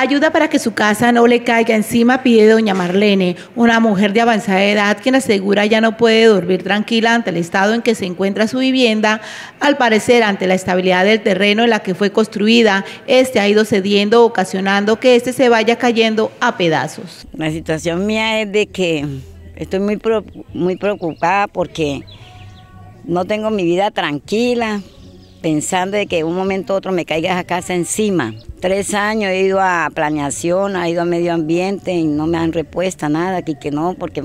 Ayuda para que su casa no le caiga encima pide doña Marlene, una mujer de avanzada edad quien asegura ya no puede dormir tranquila ante el estado en que se encuentra su vivienda. Al parecer, ante la estabilidad del terreno en la que fue construida, este ha ido cediendo, ocasionando que este se vaya cayendo a pedazos. La situación mía es de que estoy muy, muy preocupada porque no tengo mi vida tranquila, pensando de que un momento u otro me caiga a casa encima. Tres años he ido a planeación, he ido a medio ambiente y no me han respuesta nada, aquí que no, porque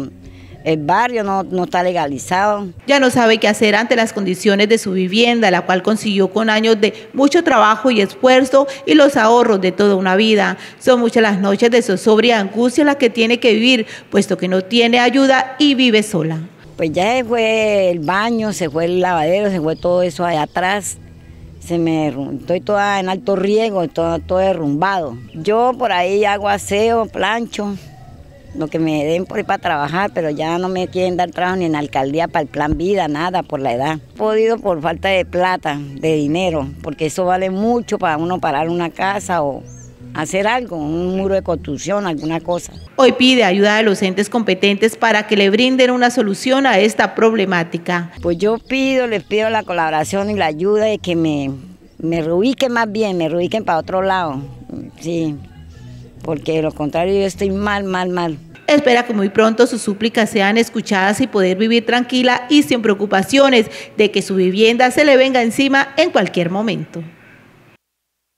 el barrio no, está legalizado. Ya no sabe qué hacer ante las condiciones de su vivienda, la cual consiguió con años de mucho trabajo y esfuerzo y los ahorros de toda una vida. Son muchas las noches de zozobra y angustia las que tiene que vivir, puesto que no tiene ayuda y vive sola. Pues ya se fue el baño, se fue el lavadero, se fue todo eso allá atrás. Se me estoy toda en alto riego, todo, todo derrumbado. Yo por ahí hago aseo, plancho, lo que me den por ahí para trabajar, pero ya no me quieren dar trabajo ni en la alcaldía para el plan vida, nada, por la edad. He podido por falta de plata, de dinero, porque eso vale mucho para uno parar una casa o hacer algo, un muro de construcción, alguna cosa. Hoy pide ayuda de los entes competentes para que le brinden una solución a esta problemática. Pues yo pido, les pido la colaboración y la ayuda de que me, me reubiquen más bien, me reubiquen para otro lado, sí, porque de lo contrario yo estoy mal, mal, mal. Espera que muy pronto sus súplicas sean escuchadas y poder vivir tranquila y sin preocupaciones de que su vivienda se le venga encima en cualquier momento.